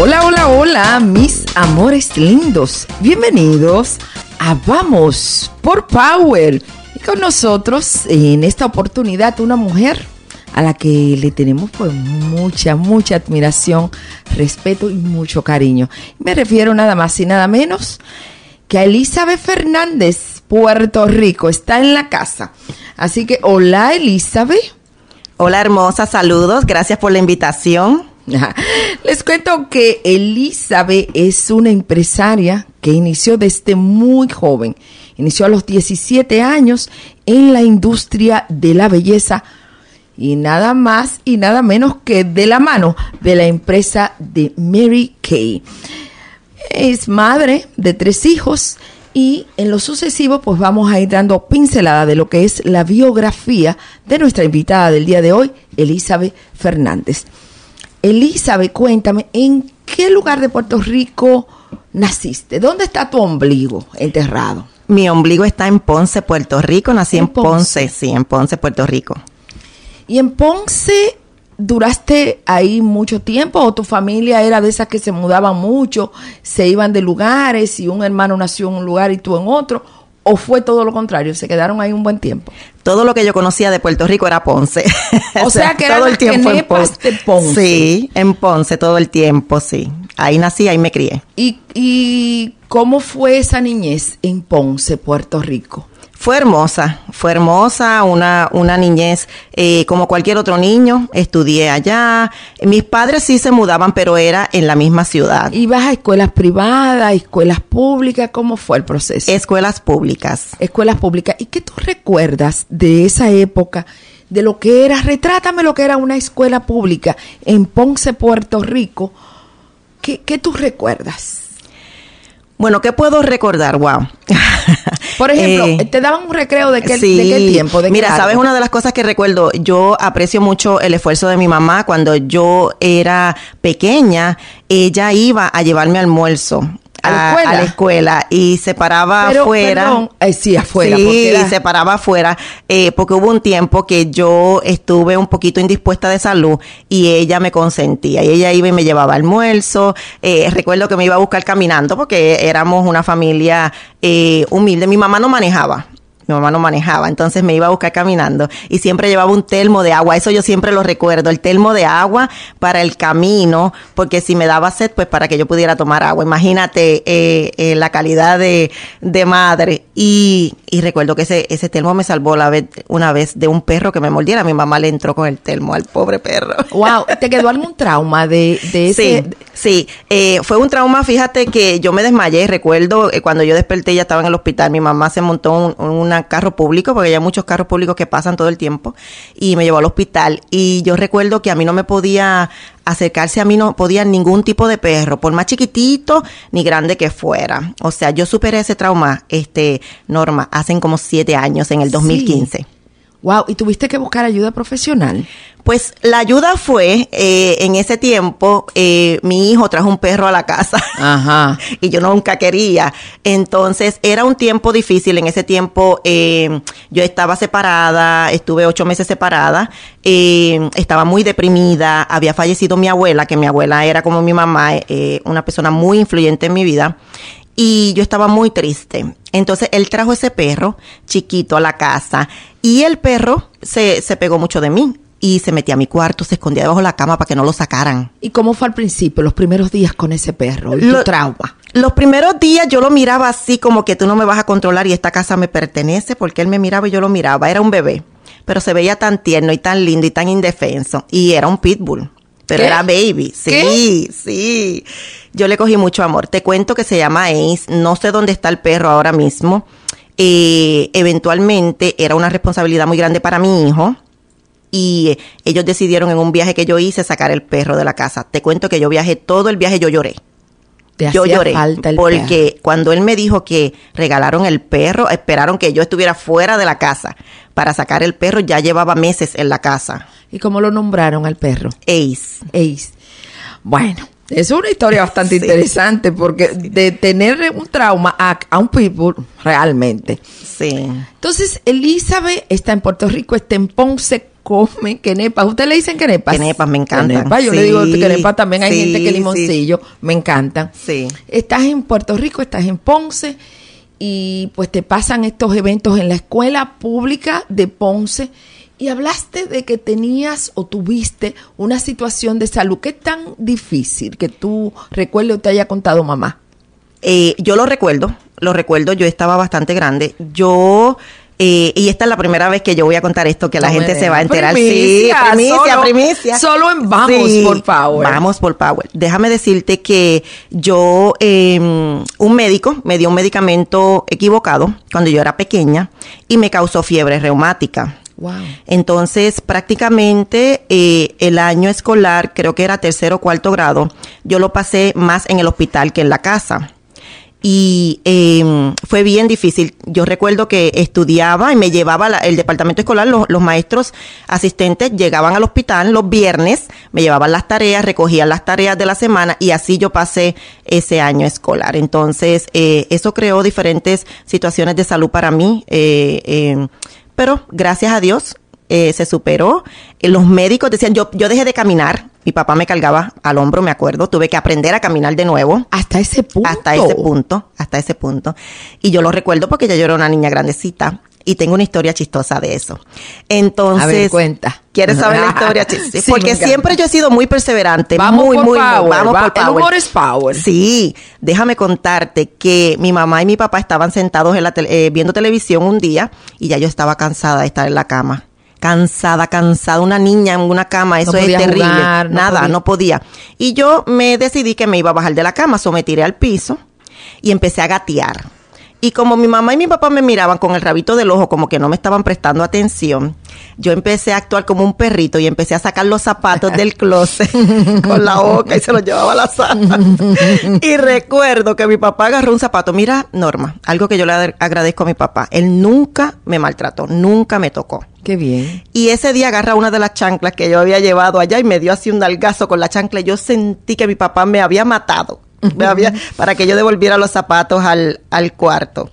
Hola, hola, hola, mis amores lindos. Bienvenidos a Vamos por Power. Y con nosotros en esta oportunidad una mujer a la que le tenemos pues mucha, mucha admiración, respeto y mucho cariño. Me refiero nada más y nada menos que a Elizabeth Fernández, Puerto Rico, está en la casa. Así que hola Elizabeth. Hola hermosa, saludos, gracias por la invitación. Les cuento que Elizabeth es una empresaria que inició desde muy joven. Inició a los 17 años en la industria de la belleza y nada más y nada menos que de la mano de la empresa de Mary Kay. Es madre de tres hijos y en lo sucesivo pues vamos a ir dando pincelada de lo que es la biografía de nuestra invitada del día de hoy, Elizabeth Fernández. Elizabeth, cuéntame, ¿en qué lugar de Puerto Rico naciste? ¿Dónde está tu ombligo enterrado? Mi ombligo está en Ponce, Puerto Rico. Nací en, Ponce? Ponce, sí, en Ponce, Puerto Rico. ¿Y en Ponce duraste ahí mucho tiempo o tu familia era de esas que se mudaban mucho, se iban de lugares y un hermano nació en un lugar y tú en otro? o fue todo lo contrario, se quedaron ahí un buen tiempo. Todo lo que yo conocía de Puerto Rico era Ponce. O sea, que todo el tiempo en Ponce. Sí, en Ponce todo el tiempo, sí. Ahí nací, ahí me crié. ¿Y, y cómo fue esa niñez en Ponce, Puerto Rico? Fue hermosa, fue hermosa, una, niñez eh, como cualquier otro niño, estudié allá, mis padres sí se mudaban, pero era en la misma ciudad. ¿Ibas a escuelas privadas, escuelas públicas? ¿Cómo fue el proceso? Escuelas públicas. Escuelas públicas. ¿Y qué tú recuerdas de esa época? de lo que era, retrátame lo que era una escuela pública en Ponce, Puerto Rico. ¿Qué, qué tú recuerdas? Bueno, ¿qué puedo recordar? Wow. Por ejemplo, eh, ¿te daban un recreo de qué, de qué tiempo? De Mira, ¿sabes una de las cosas que recuerdo? Yo aprecio mucho el esfuerzo de mi mamá. Cuando yo era pequeña, ella iba a llevarme almuerzo a la, escuela. y se paraba eh, afuera. sí, afuera. y se paraba afuera eh, porque hubo un tiempo que yo estuve un poquito indispuesta de salud y ella me consentía. Y ella iba y me llevaba almuerzo. Eh, recuerdo que me iba a buscar caminando porque éramos una familia humilde. Mi mamá no manejaba mi mamá no manejaba, entonces me iba a buscar caminando y siempre llevaba un termo de agua, eso yo siempre lo recuerdo, el termo de agua para el camino, porque si me daba sed, pues para que yo pudiera tomar agua. Imagínate eh, eh la calidad de, madre. Y, y, recuerdo que ese, ese termo me salvó la vez, una vez de un perro que me mordiera, mi mamá le entró con el termo al pobre perro. Wow, ¿te quedó algún trauma de, de ese? Sí, eh, fue un trauma, fíjate que yo me desmayé, recuerdo eh, cuando yo desperté ya estaba en el hospital, mi mamá se montó en un, carro público, porque hay muchos carros públicos que pasan todo el tiempo, y me llevó al hospital. Y yo recuerdo que a mí no me podía acercarse a mí no podía ningún tipo de perro, por más chiquitito ni grande que fuera. O sea, yo superé ese trauma, este, Norma, hace como siete años, en el 2015. Wow, ¿y tuviste que buscar ayuda profesional? Pues la ayuda fue, eh, en ese tiempo, eh, mi hijo trajo un perro a la casa. Ajá. y yo nunca quería. Entonces, era un tiempo difícil. En ese tiempo, eh, yo estaba separada, estuve ocho meses separada. estaba muy deprimida. Había fallecido mi abuela, que mi abuela era como mi mamá, una persona muy influyente en mi vida y yo estaba muy triste. Entonces él trajo ese perro chiquito a la casa y el perro se, se pegó mucho de mí y se metía a mi cuarto, se escondía debajo de la cama para que no lo sacaran. ¿Y cómo fue al principio, los primeros días con ese perro, lo, trauma? Los primeros días yo lo miraba así como que tú no me vas a controlar y esta casa me pertenece porque él me miraba y yo lo miraba, era un bebé, pero se veía tan tierno y tan lindo y tan indefenso y era un pitbull. Pero era baby, sí, sí. Yo le cogí mucho amor. Te cuento que se llama Ace, no sé dónde está el perro ahora mismo. Eh, eventualmente era una responsabilidad muy grande para mi hijo y eh, ellos decidieron en un viaje que yo hice sacar el perro de la casa. Te cuento que yo viajé todo el viaje, yo lloré. yo lloré falta porque cuando él me dijo que regalaron el perro, esperaron que yo estuviera fuera de la casa para sacar el perro, ya llevaba meses en la casa. ¿Y cómo lo nombraron al perro? Ace. Ace. Bueno, es una historia bastante interesante porque de tener un trauma a, un people realmente. Sí. Entonces, Elizabeth está en Puerto Rico, está en Ponce come nepa Usted le dicen quenepas. Quenepas, me encanta yo le digo quenepas también. Hay gente que limoncillo, me encantan. Sí. Estás en Puerto Rico, estás en Ponce y pues te pasan estos eventos en la escuela pública de Ponce y hablaste de que tenías o tuviste una situación de salud. ¿Qué tan difícil que tú recuerdes o te haya contado mamá? Eh, yo lo recuerdo, lo recuerdo, yo estaba bastante grande. Yo eh, y esta es la primera vez que yo voy a contar esto, que la gente se va a enterar. Primicia, sí, primicia, primicia. Solo en Vamos por Power. Vamos por Power. Déjame decirte que yo, em, un médico me dio un medicamento equivocado cuando yo era pequeña y me causó fiebre reumática. Wow. Entonces, prácticamente eh, el año escolar, creo que era tercero o cuarto grado, yo lo pasé más en el hospital que en la casa y em, fue bien difícil. Yo recuerdo que estudiaba y me llevaba el departamento escolar, los, maestros asistentes llegaban al hospital los viernes, me llevaban las tareas, recogían las tareas de la semana y así yo pasé ese año escolar. Entonces, eh, eso creó diferentes situaciones de salud para mí, eh, em, pero gracias a Dios eh, se superó. Eh, los médicos decían, yo, yo dejé de caminar, mi papá me cargaba al hombro, me acuerdo, tuve que aprender a caminar de nuevo. Hasta ese punto. Hasta ese punto, hasta ese punto. Y yo lo recuerdo porque ya yo era una niña grandecita y tengo una historia chistosa de eso. Entonces, a ver, cuenta. ¿Quieres saber la historia? chistosa? porque siempre yo he sido muy perseverante, vamos muy, por muy, vamos El humor es power. Sí, déjame contarte que mi mamá y mi papá estaban sentados eh, viendo televisión un día y ya yo estaba cansada de estar en la cama cansada, cansada, una niña en una cama, eso es terrible, nada, no podía. Y yo me decidí que me iba a bajar de la cama, so me tiré al piso y empecé a gatear. Y como mi mamá y mi papá me miraban con el rabito del ojo, como que no me estaban prestando atención, yo empecé a actuar como un perrito y empecé a sacar los zapatos del closet con la boca y se los llevaba a la sala. y recuerdo que mi papá agarró un zapato. Mira, Norma, algo que yo le agradezco a mi papá. Él nunca me maltrató, nunca me tocó bien. Y ese día agarra una de las chanclas que yo había llevado allá y me dio así un dalgazo con la chancla. Yo sentí que mi papá me había matado había, para que yo devolviera los zapatos al, cuarto.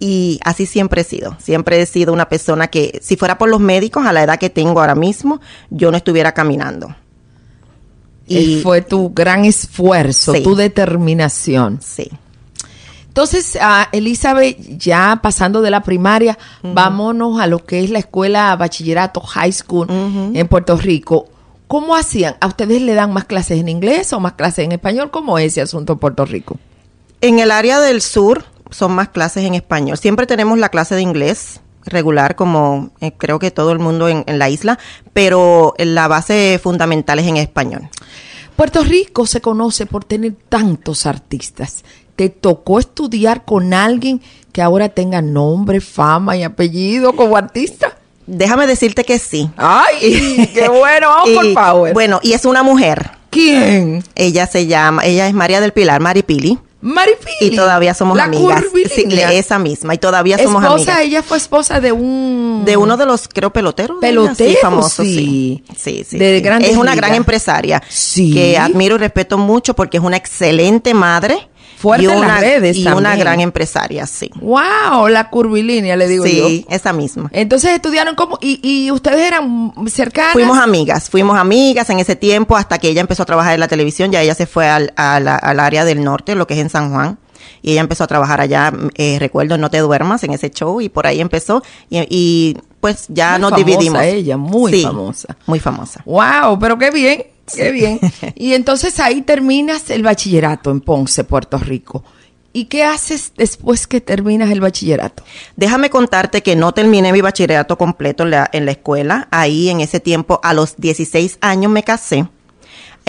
Y así siempre he sido. Siempre he sido una persona que, si fuera por los médicos, a la edad que tengo ahora mismo, yo no estuviera caminando. Eh, y fue tu gran esfuerzo, tu determinación. Sí. Entonces, Elizabeth, ya pasando de la primaria, vámonos a lo que es la escuela bachillerato high school en Puerto Rico. ¿Cómo hacían? ¿A ustedes le dan más clases en inglés o más clases en español? ¿Cómo es ese asunto en Puerto Rico? En el área del sur son más clases en español. Siempre tenemos la clase de inglés regular como eh, creo que todo el mundo en, en la isla, pero la base fundamental es en español. Puerto Rico se conoce por tener tantos artistas te tocó estudiar con alguien que ahora tenga nombre, fama y apellido como artista. Déjame decirte que sí. Ay, qué bueno, vamos por Power. Bueno, y es una mujer. ¿Quién? Ella se llama, ella es María del Pilar, Mari Pili. Pili. Y todavía somos la amigas. Sí, esa misma. Y todavía somos esposa, Ella fue esposa de un. De uno de los, creo, peloteros. Peloteros. Sí, famoso, sí. Sí, sí. Es una gran empresaria. Sí. Que admiro y respeto mucho porque es una excelente madre. Fuerte una, en las redes una gran empresaria, sí. ¡Wow! La curvilínea, le digo yo. Sí, esa misma. Entonces estudiaron como, y, ustedes eran cercanas. Fuimos amigas, fuimos amigas en ese tiempo hasta que ella empezó a trabajar en la televisión, ya ella se fue al, área del norte, lo que es en San Juan y ella empezó a trabajar allá, eh, recuerdo No te duermas en ese show y por ahí empezó y, pues ya nos dividimos. Ella, muy famosa. Muy famosa. Wow, pero qué bien. Qué bien. Y entonces ahí terminas el bachillerato en Ponce, Puerto Rico. ¿Y qué haces después que terminas el bachillerato? Déjame contarte que no terminé mi bachillerato completo en la, escuela. Ahí en ese tiempo, a los 16 años me casé.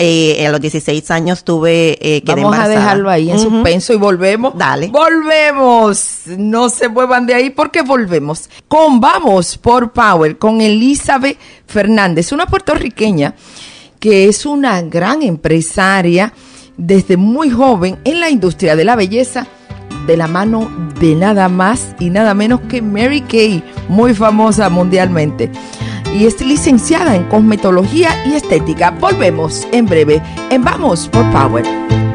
Eh, a los 16 años tuve eh, que Vamos a dejarlo ahí en suspenso y volvemos. Dale. Volvemos. No se muevan de ahí porque volvemos. Con Vamos por Power, con Elizabeth Fernández, una puertorriqueña que es una gran empresaria desde muy joven en la industria de la belleza de la mano de nada más y nada menos que Mary Kay, muy famosa mundialmente. Y es licenciada en cosmetología y estética. Volvemos en breve en Vamos por Power.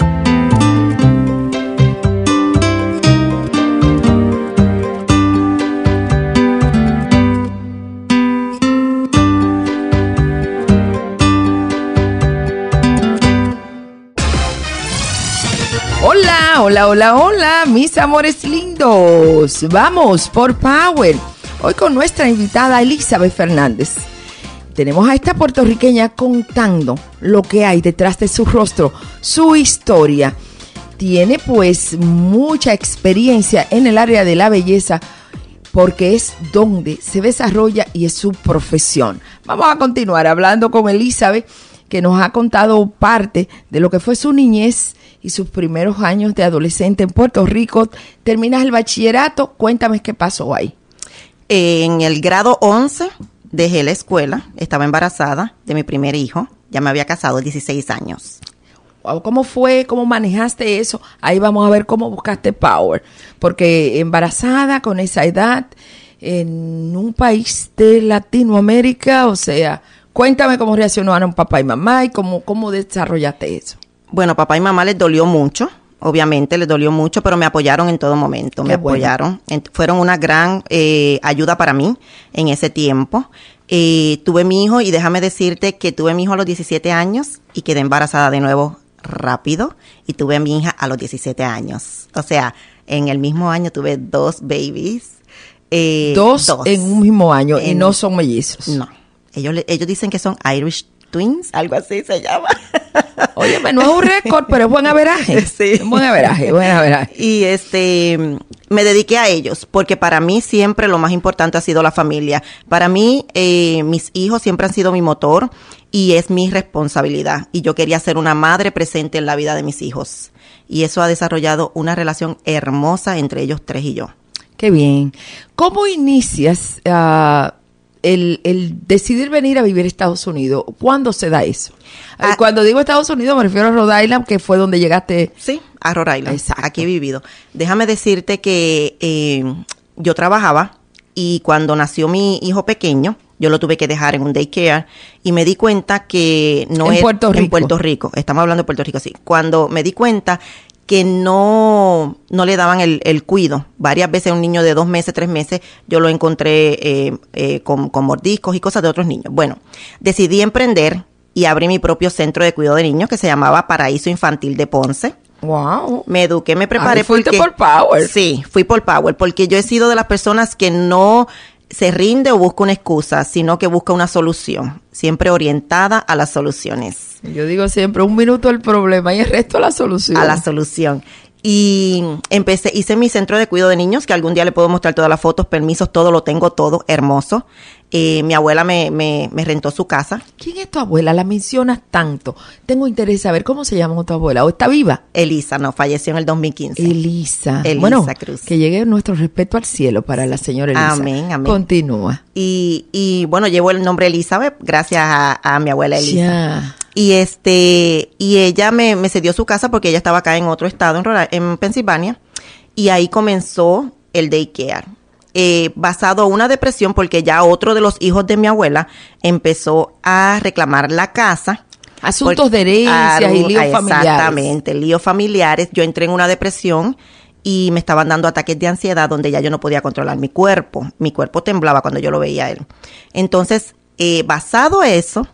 hola, hola, hola, mis amores lindos. Vamos por Power. Hoy con nuestra invitada Elizabeth Fernández. Tenemos a esta puertorriqueña contando lo que hay detrás de su rostro, su historia. Tiene pues mucha experiencia en el área de la belleza porque es donde se desarrolla y es su profesión. Vamos a continuar hablando con Elizabeth que nos ha contado parte de lo que fue su niñez y sus primeros años de adolescente en Puerto Rico. Terminas el bachillerato, cuéntame qué pasó ahí. En el grado 11 dejé la escuela, estaba embarazada de mi primer hijo, ya me había casado 16 años. ¿Cómo fue? ¿Cómo manejaste eso? Ahí vamos a ver cómo buscaste power, porque embarazada con esa edad en un país de Latinoamérica, o sea, cuéntame cómo reaccionaron papá y mamá y cómo, cómo desarrollaste eso. Bueno, papá y mamá les dolió mucho, obviamente les dolió mucho, pero me apoyaron en todo momento, me apoyaron. Fueron una gran eh, ayuda para mí en ese tiempo. Eh, tuve mi hijo y déjame decirte que tuve mi hijo a los 17 años y quedé embarazada de nuevo rápido y tuve a mi hija a los 17 años. O sea, en el mismo año tuve dos babies. Eh, dos, en un mismo año y no son mellizos. No, ellos, ellos dicen que son Irish twins, algo así se llama. Oye, pues, no es un récord, pero es buen averaje. Sí. buen averaje, buen averaje. Y este, me dediqué a ellos, porque para mí siempre lo más importante ha sido la familia. Para mí, eh, mis hijos siempre han sido mi motor y es mi responsabilidad. Y yo quería ser una madre presente en la vida de mis hijos. Y eso ha desarrollado una relación hermosa entre ellos tres y yo. Qué bien. ¿Cómo inicias? a ah, el, decidir venir a vivir a Estados Unidos? ¿Cuándo se da eso? Eh, ah. Cuando digo Estados Unidos me refiero a Rhode Island, que fue donde llegaste. Sí, a Rhode Island. Aquí he vivido. Déjame decirte que eh, yo trabajaba y cuando nació mi hijo pequeño, yo lo tuve que dejar en un daycare y me di cuenta que no en es Puerto Rico. en Puerto Rico. Estamos hablando de Puerto Rico, sí. Cuando me di cuenta que no, no le daban el, el, cuido. Varias veces un niño de dos meses, tres meses, yo lo encontré eh, eh, con, mordiscos y cosas de otros niños. Bueno, decidí emprender y abrí mi propio centro de cuidado de niños que se llamaba Paraíso Infantil de Ponce. Wow. Me eduqué, me ah, preparé. fuiste por Power. Sí, fui por Power, porque yo he sido de las personas que no se rinde o busca una excusa, sino que busca una solución, siempre orientada a las soluciones. Yo digo siempre un minuto al problema y el resto a la solución. A la solución y empecé, hice mi centro de cuidado de niños, que algún día le puedo mostrar todas las fotos, permisos, todo, lo tengo todo, hermoso. Eh, mi abuela me, me, rentó su casa. ¿Quién es tu abuela? La mencionas tanto. Tengo interés en saber cómo se llama tu abuela. ¿O está viva? Elisa, no, falleció en el 2015. Elisa. Elisa bueno, Cruz. Que llegue nuestro respeto al cielo para la señora Elisa. Amén, amén. Continúa. Y, y bueno, llevo el nombre Elizabeth gracias a, a mi abuela Elisa. Y este, y ella me, cedió su casa porque ella estaba acá en otro estado, en, Pensilvania, y ahí comenzó el daycare. Eh, basado una depresión porque ya otro de los hijos de mi abuela empezó a reclamar la casa. Asuntos de herencias y líos familiares. Exactamente, líos familiares. Yo entré en una depresión y me estaban dando ataques de ansiedad donde ya yo no podía controlar mi cuerpo. Mi cuerpo temblaba cuando yo lo veía a él. Entonces, eh, basado a eso,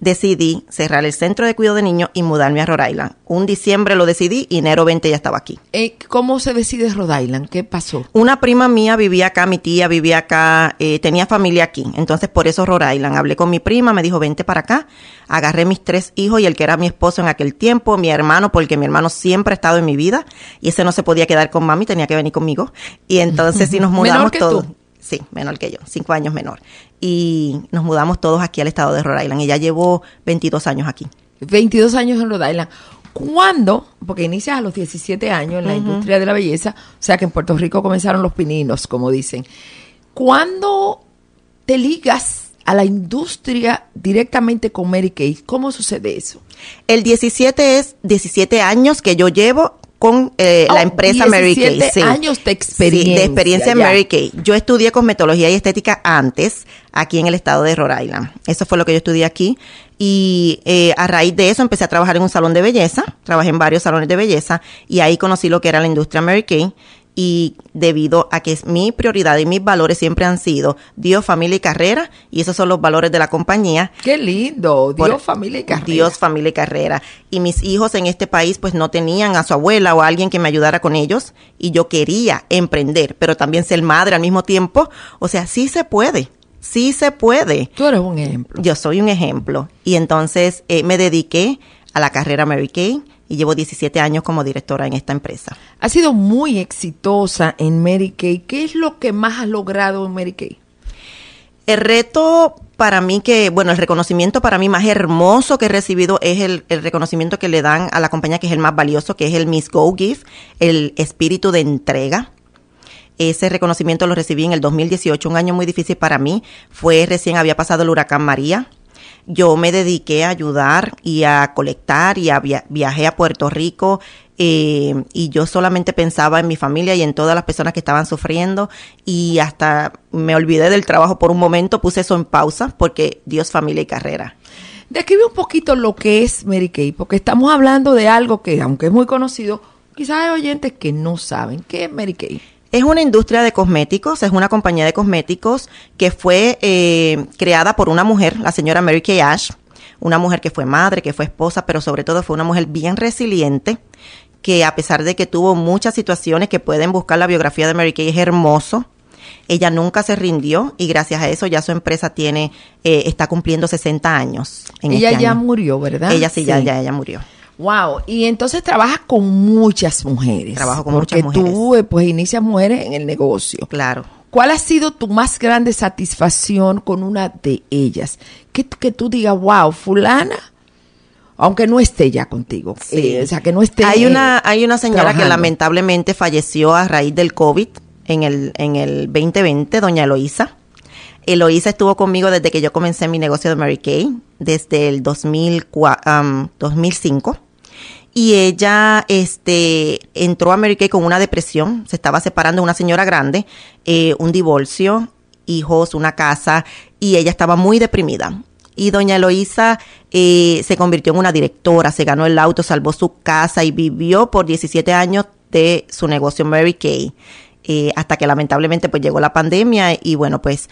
decidí cerrar el centro de cuidado de niños y mudarme a Rhode Island. Un diciembre lo decidí y enero 20 ya estaba aquí. Eh, ¿Cómo se decide Rhode Island? ¿Qué pasó? Una prima mía vivía acá, mi tía vivía acá, eh, tenía familia aquí. Entonces por eso Rhode Island. Hablé con mi prima, me dijo, vente para acá. Agarré mis tres hijos y el que era mi esposo en aquel tiempo, mi hermano, porque mi hermano siempre ha estado en mi vida y ese no se podía quedar con mami, tenía que venir conmigo. Y entonces sí nos mudamos todos. Sí, menor que yo, cinco años menor. Y nos mudamos todos aquí al estado de Rhode Island. ya llevo 22 años aquí. 22 años en Rhode Island. ¿Cuándo? Porque inicias a los 17 años en la industria de la belleza, o sea que en Puerto Rico comenzaron los pininos, como dicen. ¿Cuándo te ligas a la industria directamente con Mary Kay? ¿Cómo sucede eso? El 17 es 17 años que yo llevo con eh, la oh, empresa Mary Kay. Sí. años de experiencia. en Mary Kay. Yo estudié cosmetología y estética antes, aquí en el estado de Rhode Island. Eso fue lo que yo estudié aquí. Y eh, a raíz de eso empecé a trabajar en un salón de belleza. Trabajé en varios salones de belleza y ahí conocí lo que era la industria Mary Kay y debido a que mi prioridad y mis valores siempre han sido Dios, familia y carrera, y esos son los valores de la compañía. Qué lindo, Dios, familia y carrera. Dios, familia y carrera. Y mis hijos en este país pues no tenían a su abuela o alguien que me ayudara con ellos, y yo quería emprender, pero también ser madre al mismo tiempo, o sea, sí se puede. Sí se puede. Tú eres un ejemplo. Yo soy un ejemplo. Y entonces eh, me dediqué a la carrera Mary Kay y llevo 17 años como directora en esta empresa. Ha sido muy exitosa en Mary Kay. ¿Qué es lo que más has logrado en Mary Kay? El reto para mí que, bueno, el reconocimiento para mí más hermoso que he recibido es el, el, reconocimiento que le dan a la compañía que es el más valioso, que es el Miss Go Gift, el espíritu de entrega. Ese reconocimiento lo recibí en el 2018, un año muy difícil para mí. Fue recién había pasado el huracán María, yo me dediqué a ayudar y a colectar y a viajé a Puerto Rico eh, y yo solamente pensaba en mi familia y en todas las personas que estaban sufriendo y hasta me olvidé del trabajo por un momento, puse eso en pausa porque Dios, familia y carrera. Describe un poquito lo que es Mary Kay, porque estamos hablando de algo que, aunque es muy conocido, quizás hay oyentes que no saben. ¿Qué es Mary Kay? Es una industria de cosméticos, es una compañía de cosméticos que fue eh, creada por una mujer, la señora Mary Kay Ash, una mujer que fue madre, que fue esposa, pero sobre todo fue una mujer bien resiliente, que a pesar de que tuvo muchas situaciones que pueden buscar la biografía de Mary Kay, es hermoso. Ella nunca se rindió y gracias a eso ya su empresa tiene, eh, está cumpliendo 60 años. En ella este ya murió, ¿verdad? Ella sí, sí. Ya, ya, ella murió. Wow, y entonces trabajas con muchas mujeres. Trabajo con muchas mujeres. tú eh, pues inicias mujeres en el negocio. Claro. ¿Cuál ha sido tu más grande satisfacción con una de ellas? Que, que tú digas, wow, fulana, aunque no esté ya contigo. Sí. Eh, o sea, que no esté. Hay una, eh, hay una señora que lamentablemente falleció a raíz del COVID en el, en el 2020, doña Eloísa. Eloísa estuvo conmigo desde que yo comencé mi negocio de Mary Kay, desde el 2005 y ella este, entró a Mary Kay con una depresión, se estaba separando de una señora grande, eh, un divorcio, hijos, una casa, y ella estaba muy deprimida. Y doña Eloísa eh, se convirtió en una directora, se ganó el auto, salvó su casa y vivió por 17 años de su negocio Mary Kay. Eh, hasta que lamentablemente pues llegó la pandemia y bueno pues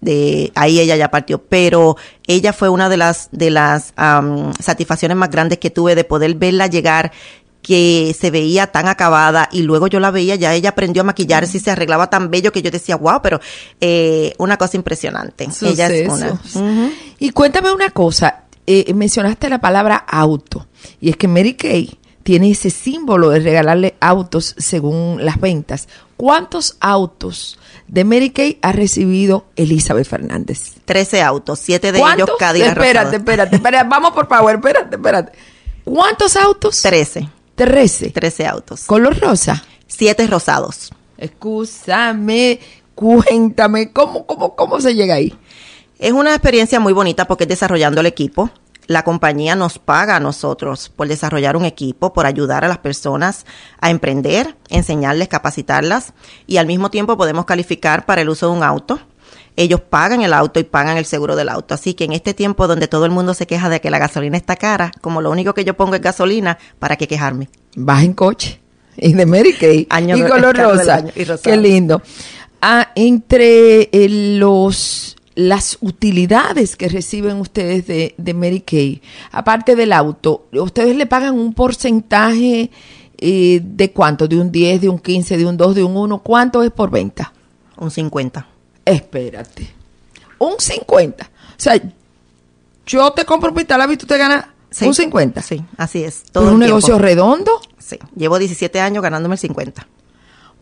de ahí ella ya partió, pero ella fue una de las de las satisfacciones más grandes que tuve de poder verla llegar que se veía tan acabada y luego yo la veía, ya ella aprendió a maquillarse y se arreglaba tan bello que yo decía, wow, pero eh, una cosa impresionante. Ella es una. Y cuéntame una cosa, eh, mencionaste la palabra auto y es que Mary Kay tiene ese símbolo de regalarle autos según las ventas. ¿Cuántos autos de Mary Kay ha recibido Elizabeth Fernández? Trece autos, siete de ellos Cadillac espérate, espérate, espérate, vamos por favor, espérate, espérate. ¿Cuántos autos? Trece. Trece. Trece autos. ¿Color rosa? Siete rosados. Escúchame, cuéntame, ¿cómo, cómo, ¿cómo se llega ahí? Es una experiencia muy bonita porque es desarrollando el equipo la compañía nos paga a nosotros por desarrollar un equipo, por ayudar a las personas a emprender, enseñarles, capacitarlas y al mismo tiempo podemos calificar para el uso de un auto. Ellos pagan el auto y pagan el seguro del auto. Así que en este tiempo donde todo el mundo se queja de que la gasolina está cara, como lo único que yo pongo es gasolina, ¿para qué quejarme? Vas en coche y de Mary Kay y color rosa. Qué lindo. Ah, entre eh, los las utilidades que reciben ustedes de, de Kay, aparte del auto, ¿ustedes le pagan un porcentaje eh, de cuánto? ¿De un 10, de un 15, de un 2, de un 1? ¿Cuánto es por venta? Un 50. Espérate. Un 50. O sea, yo te compro un pistola y tú te ganas un 50. Sí, así es. Todo un negocio redondo? Sí. Llevo 17 años ganándome el 50.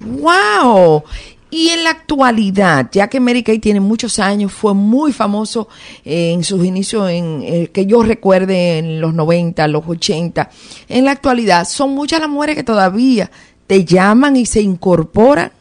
¡Wow! Y en la actualidad, ya que Mary Kay tiene muchos años, fue muy famoso eh, en sus inicios, en, eh, que yo recuerde en los 90, los 80, en la actualidad son muchas las mujeres que todavía te llaman y se incorporan.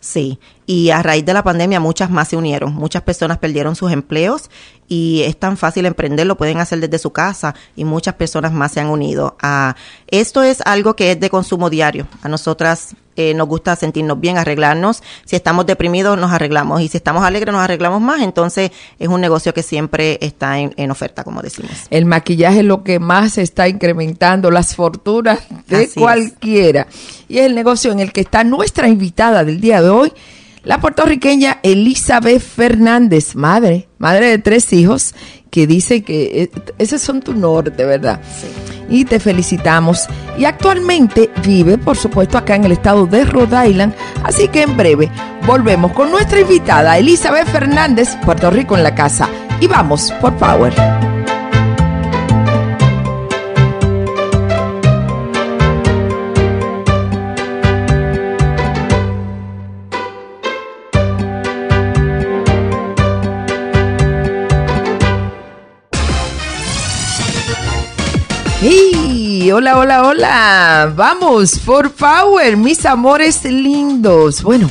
Sí, y a raíz de la pandemia muchas más se unieron, muchas personas perdieron sus empleos y es tan fácil emprender, lo pueden hacer desde su casa y muchas personas más se han unido a ah, esto es algo que es de consumo diario. A nosotras eh, nos gusta sentirnos bien, arreglarnos. Si estamos deprimidos, nos arreglamos. Y si estamos alegres, nos arreglamos más. Entonces, es un negocio que siempre está en, oferta, como decimos. El maquillaje es lo que más está incrementando, las fortunas de cualquiera. Y es el negocio en el que está nuestra invitada del día de hoy, la puertorriqueña Elizabeth Fernández, madre, madre de tres hijos, que dice que eh, esos son tu norte, ¿verdad? Sí. Y te felicitamos. Y actualmente vive, por supuesto, acá en el estado de Rhode Island. Así que en breve volvemos con nuestra invitada Elizabeth Fernández, Puerto Rico en la casa. Y vamos por Power. Hola, hola, hola. Vamos, for power, mis amores lindos. Bueno,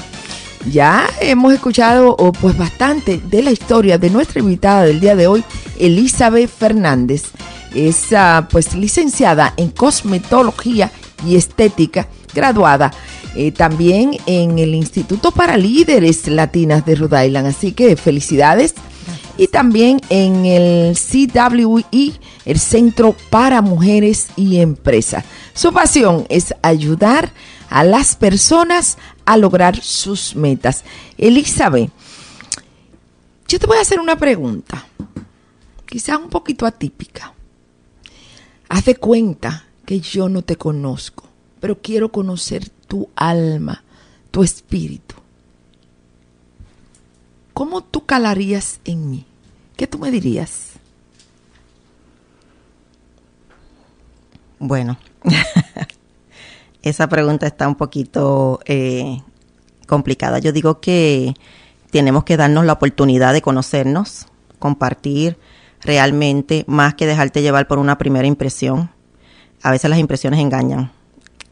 ya hemos escuchado pues bastante de la historia de nuestra invitada del día de hoy, Elizabeth Fernández. Es ah, pues licenciada en cosmetología y estética, graduada eh, también en el Instituto para Líderes Latinas de Rhode Island. Así que felicidades y también en el CWI, e, el Centro para Mujeres y Empresas. Su pasión es ayudar a las personas a lograr sus metas. Elizabeth, yo te voy a hacer una pregunta, quizás un poquito atípica. Haz de cuenta que yo no te conozco, pero quiero conocer tu alma, tu espíritu. ¿cómo tú calarías en mí? ¿Qué tú me dirías? Bueno, esa pregunta está un poquito eh, complicada. Yo digo que tenemos que darnos la oportunidad de conocernos, compartir realmente, más que dejarte llevar por una primera impresión. A veces las impresiones engañan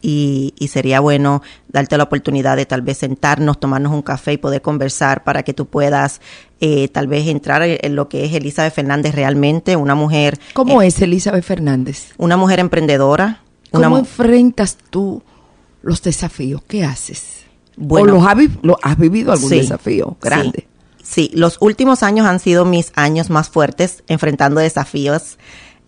y, sería bueno darte la oportunidad de tal vez sentarnos, tomarnos un café y poder conversar para que tú puedas eh, tal vez entrar en lo que es Elizabeth Fernández realmente, una mujer... ¿Cómo eh, es Elizabeth Fernández? Una mujer emprendedora. ¿Cómo enfrentas tú los desafíos? ¿Qué haces? Bueno, ¿O has, vivido algún desafío grande? Sí, los últimos años han sido mis años más fuertes enfrentando desafíos.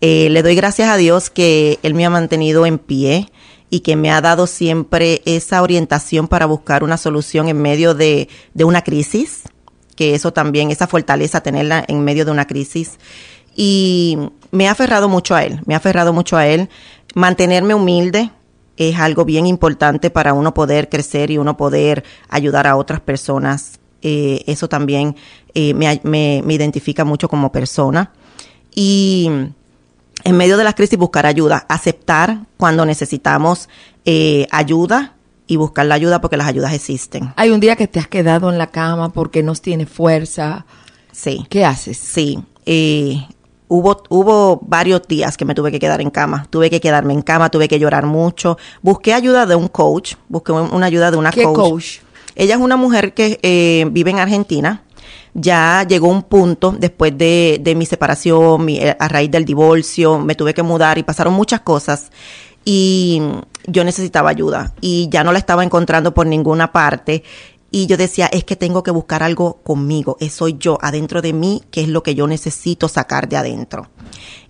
Eh, le doy gracias a Dios que Él me ha mantenido en pie, y que me ha dado siempre esa orientación para buscar una solución en medio de, una crisis, que eso también, esa fortaleza tenerla en medio de una crisis. Y me ha aferrado mucho a él, me ha aferrado mucho a él. Mantenerme humilde es algo bien importante para uno poder crecer y uno poder ayudar a otras personas. Eh, eso también eh, me, me identifica mucho como persona. Y en medio de la crisis buscar ayuda, aceptar cuando necesitamos eh, ayuda y buscar la ayuda porque las ayudas existen. Hay un día que te has quedado en la cama porque no tienes fuerza. Sí. ¿Qué haces? Sí. Eh, hubo, hubo varios días que me tuve que quedar en cama. Tuve que quedarme en cama, tuve que llorar mucho. Busqué ayuda de un coach, busqué una ayuda de una ¿Qué coach. coach? Ella es una mujer que eh, vive en Argentina ya llegó un punto después de, mi separación, eh, a raíz del divorcio, me tuve que mudar y pasaron muchas cosas y yo necesitaba ayuda y ya no la estaba encontrando por ninguna parte. Y yo decía, es que tengo que buscar algo conmigo, soy yo, adentro de mí, que es lo que yo necesito sacar de adentro.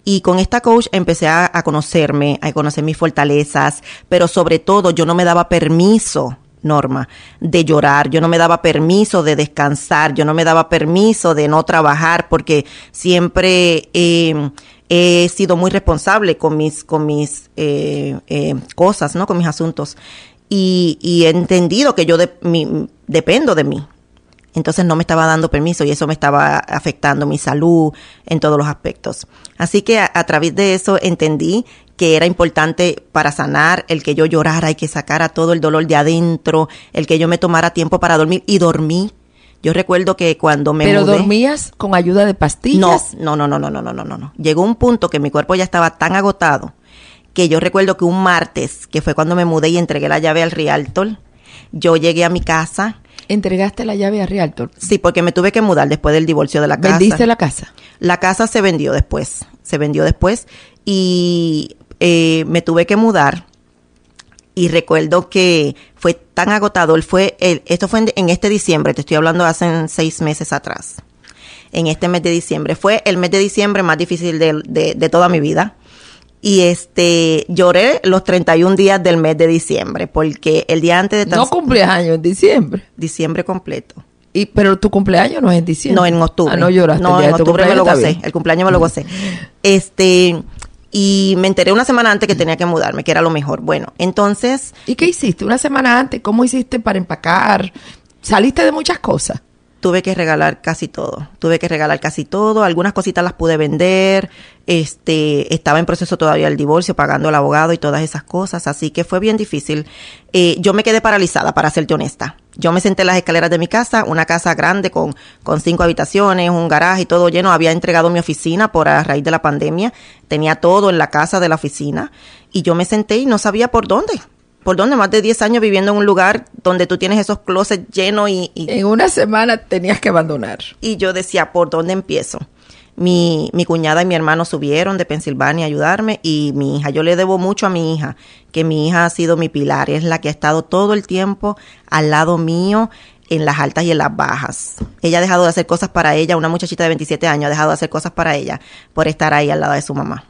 Y con esta coach empecé a, a conocerme, a conocer mis fortalezas, pero sobre todo yo no me daba permiso Norma, de llorar. Yo no me daba permiso de descansar, yo no me daba permiso de no trabajar porque siempre em, he sido muy responsable con mis, mis eh, eh, cosas, ¿no? Con mis asuntos. Y, he entendido que yo dependo de mí. Entonces no me estaba dando permiso y eso me estaba afectando mi salud en todos los aspectos. Así que a través de eso entendí que era importante para sanar, el que yo llorara y que sacara todo el dolor de adentro, el que yo me tomara tiempo para dormir y dormí. Yo recuerdo que cuando me ¿Pero dormías con ayuda de pastillas? No, no, no, no, no, no, no, no, Llegó un punto que mi cuerpo ya estaba tan agotado que yo recuerdo que un martes, que fue cuando me mudé y entregué la llave al Rialtor, yo llegué a mi casa, ¿Entregaste la llave a Realtor? Sí, porque me tuve que mudar después del divorcio de la casa. ¿Vendiste la casa? La casa se vendió después, se vendió después y eh, me tuve que mudar y recuerdo que fue tan agotador, fue esto fue en, este diciembre, te estoy hablando hace seis meses atrás, en este mes de diciembre, fue el mes de diciembre más difícil de, toda mi vida. Y este, lloré los 31 días del mes de diciembre, porque el día antes de... No cumpleaños en diciembre. Diciembre completo. Y, pero tu cumpleaños no es en diciembre. No, en octubre. Ah, no No, en octubre me lo gocé. El cumpleaños me lo gocé. Este, y me enteré una semana antes que mm. tenía que mudarme, que era lo mejor. Bueno, entonces... ¿Y qué hiciste una semana antes? ¿Cómo hiciste para empacar? Saliste de muchas cosas. Tuve que regalar casi todo, tuve que regalar casi todo, algunas cositas las pude vender, este, estaba en proceso todavía el divorcio, pagando al abogado y todas esas cosas, así que fue bien difícil. Eh, yo me quedé paralizada, para serte honesta. Yo me senté en las escaleras de mi casa, una casa grande con, con cinco habitaciones, un garaje y todo lleno. Había entregado mi oficina por a raíz de la pandemia. Tenía todo en la casa de la oficina. Y yo me senté y no sabía por dónde. ¿Por dónde? Más de 10 años viviendo en un lugar donde tú tienes esos closets llenos y... En una semana tenías que abandonar. Y yo decía, ¿por dónde empiezo? Mi, mi cuñada y mi hermano subieron de Pensilvania a ayudarme y mi hija, yo le debo mucho a mi hija, que mi hija ha sido mi pilar, es la que ha estado todo el tiempo al lado mío en las altas y en las bajas. Ella ha dejado de hacer cosas para ella, una muchachita de 27 años ha dejado de hacer cosas para ella por estar ahí al lado de su mamá.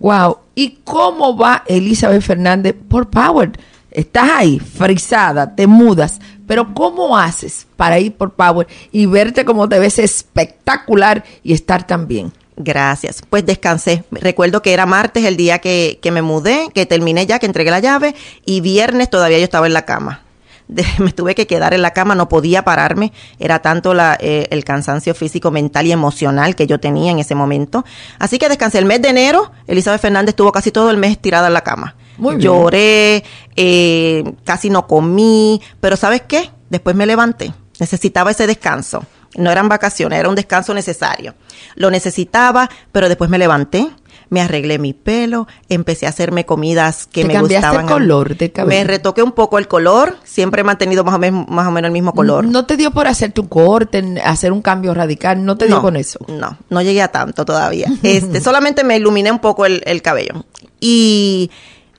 Wow, ¿y cómo va Elizabeth Fernández por Power? Estás ahí, frisada, te mudas, pero ¿cómo haces para ir por Power y verte como te ves espectacular y estar tan bien? Gracias. Pues descansé. Recuerdo que era martes el día que, me mudé, que terminé ya, que entregué la llave y viernes todavía yo estaba en la cama. me tuve que quedar en la cama, no podía pararme, era tanto eh, el cansancio físico, mental y emocional que yo tenía en ese momento. Así que descansé el mes de enero, Elizabeth Fernández estuvo casi todo el mes tirada en la cama. Lloré, eh, casi no comí, pero ¿sabes qué? Después me levanté. Necesitaba ese descanso. No eran vacaciones, era un descanso necesario. Lo necesitaba, pero después me levanté, me arreglé mi pelo, empecé a hacerme comidas que te me cambiaste gustaban. el color de cabello? Me retoqué un poco el color, siempre he mantenido más o, menos, más o menos el mismo color. ¿No te dio por hacer tu corte, hacer un cambio radical? ¿No te dio con eso? No, no llegué a tanto todavía. Este, solamente me iluminé un poco el cabello. Y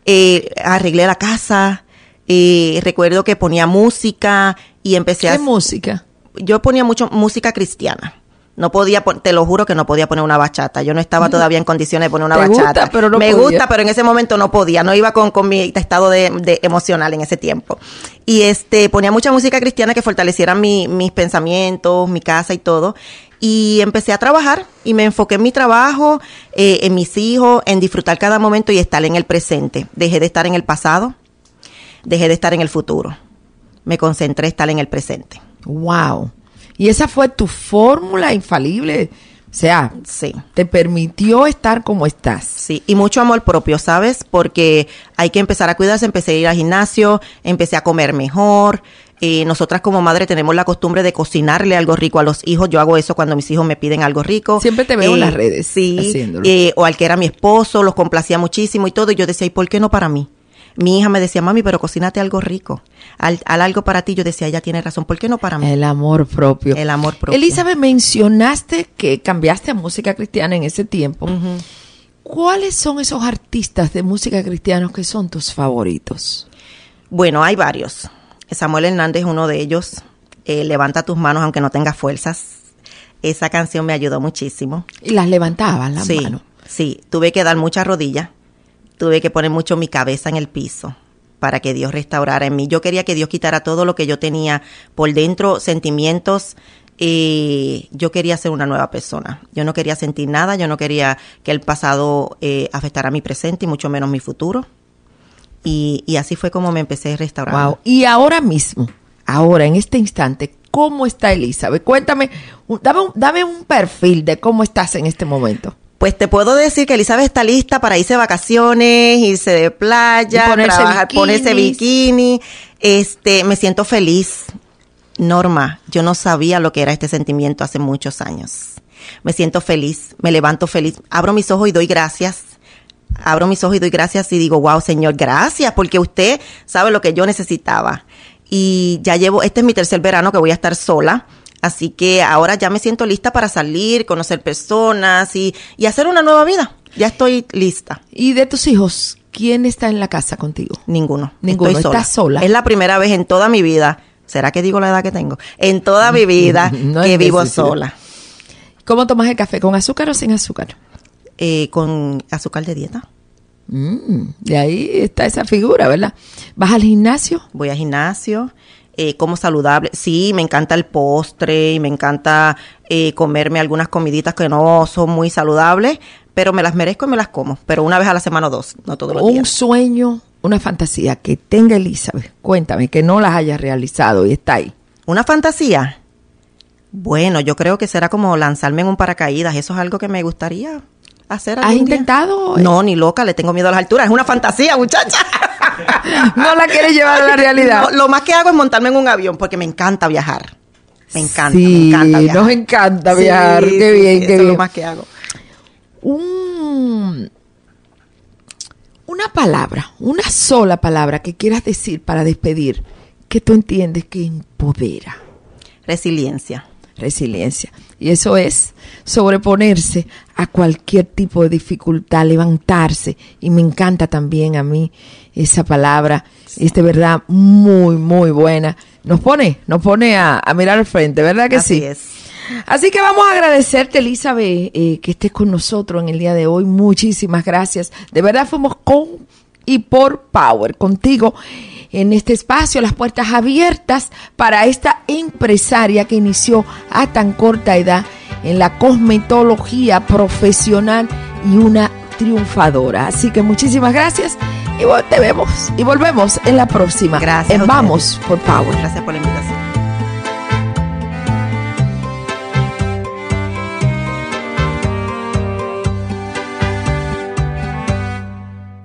eh, arreglé la casa, eh, recuerdo que ponía música y empecé a... ¿Qué música? Yo ponía mucho música cristiana. No podía, te lo juro que no podía poner una bachata. Yo no estaba todavía en condiciones de poner una bachata. pero Me gusta, pero en ese momento no podía. No iba con, mi estado de, emocional en ese tiempo. Y este ponía mucha música cristiana que fortaleciera mis pensamientos, mi casa y todo. Y empecé a trabajar y me enfoqué en mi trabajo, eh, en mis hijos, en disfrutar cada momento y estar en el presente. Dejé de estar en el pasado, dejé de estar en el futuro. Me concentré en estar en el presente. Wow. Y esa fue tu fórmula infalible. O sea, sí. te permitió estar como estás. Sí, y mucho amor propio, ¿sabes? Porque hay que empezar a cuidarse. Empecé a ir al gimnasio, empecé a comer mejor, y eh, nosotras como madre tenemos la costumbre de cocinarle algo rico a los hijos. Yo hago eso cuando mis hijos me piden algo rico. Siempre te veo en las eh, redes. Sí. Eh, o al que era mi esposo, los complacía muchísimo y todo. Y yo decía, ¿y por qué no para mí? Mi hija me decía, mami, pero cocínate algo rico. Al, algo para ti, yo decía, ella tiene razón, ¿por qué no para mí? El amor propio. El amor propio. Elizabeth, mencionaste que cambiaste a música cristiana en ese tiempo. ¿Cuáles son esos artistas de música cristiana que son tus favoritos? Bueno, hay varios. Samuel Hernández es uno de ellos. Eh, levanta tus manos aunque no tengas fuerzas. Esa canción me ayudó muchísimo. Y las levantaban las sí, Sí, tuve que dar muchas rodillas tuve que poner mucho mi cabeza en el piso para que Dios restaurara en mí. Yo quería que Dios quitara todo lo que yo tenía por dentro, sentimientos. y yo quería ser una nueva persona. Yo no quería sentir nada, yo no quería que el pasado eh, afectara mi presente y mucho menos mi futuro. Y, así fue como me empecé a restaurar. Wow. Y ahora mismo, ahora en este instante, ¿cómo está Elizabeth? Cuéntame, dame un perfil de cómo estás en este momento. Pues te puedo decir que Elizabeth está lista para irse de vacaciones, irse de playa, ponerse trabajar, ponerse bikini. Este, me siento feliz. Norma, yo no sabía lo que era este sentimiento hace muchos años. Me siento feliz, me levanto feliz, abro mis ojos y doy gracias. Abro mis ojos y doy gracias y digo, wow, Señor, gracias, porque usted sabe lo que yo necesitaba. Y ya llevo, este es mi tercer verano que voy a estar sola. Así que ahora ya me siento lista para salir, conocer personas y, hacer una nueva vida. Ya estoy lista. ¿Y de tus hijos? ¿Quién está en la casa contigo? Ninguno. Ninguno. Estoy sola. Es la primera vez en toda mi vida. ¿Será que digo la edad que tengo? En toda mi vida que vivo sola. ¿Cómo tomas el café? ¿Con azúcar o sin azúcar? Eh, con azúcar de dieta. Y mm, ahí está esa figura, ¿verdad? ¿Vas al gimnasio? Voy al gimnasio. Eh, como saludable. Sí, me encanta el postre y me encanta eh, comerme algunas comiditas que no son muy saludables, pero me las merezco y me las como, pero una vez a la semana o dos, no todos los días. Un sueño, una fantasía que tenga Elizabeth, cuéntame, que no las haya realizado y está ahí. ¿Una fantasía? Bueno, yo creo que será como lanzarme en un paracaídas, eso es algo que me gustaría hacer ¿Has intentado? No, ni loca, le tengo miedo a las alturas. Es una fantasía, muchacha. no la quieres llevar a la realidad. lo más que hago es montarme en un avión porque me encanta viajar. Me encanta, Nos encanta viajar. qué bien, eso Es lo más que hago. Un, una palabra, una sola palabra que quieras decir para despedir que tú entiendes que empodera. Resiliencia resiliencia. Y eso es sobreponerse a cualquier tipo de dificultad, levantarse. Y me encanta también a mí esa palabra, es de verdad muy, muy buena. Nos pone, nos pone a, mirar al frente, ¿verdad que sí? Así que vamos a agradecerte, Elizabeth, eh, que estés con nosotros en el día de hoy. Muchísimas gracias. De verdad fuimos con y por Power contigo en este espacio las puertas abiertas para esta empresaria que inició a tan corta edad en la cosmetología profesional y una triunfadora. Así que muchísimas gracias y te vemos y volvemos en la próxima. Gracias. Vamos por Power. Gracias por la invitación.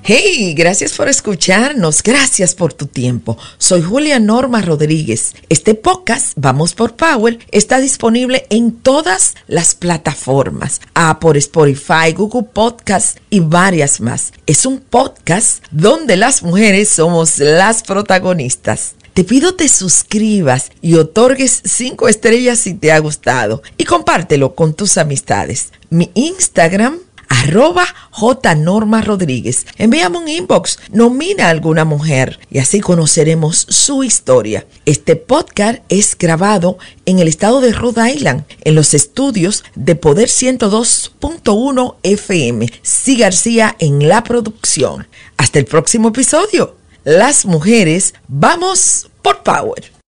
Hey, gracias por escucharnos, gracias por tu tiempo. Soy Julia Norma Rodríguez. Este podcast, Vamos por Powell, está disponible en todas las plataformas, ah, por Spotify, Google Podcast y varias más. Es un podcast donde las mujeres somos las protagonistas. Te pido te suscribas y otorgues 5 estrellas si te ha gustado y compártelo con tus amistades. Mi Instagram arroba Norma Rodríguez. Envíame un inbox, nomina a alguna mujer y así conoceremos su historia. Este podcast es grabado en el estado de Rhode Island, en los estudios de Poder 102.1 FM. Sí García en la producción. Hasta el próximo episodio. Las mujeres, vamos por Power.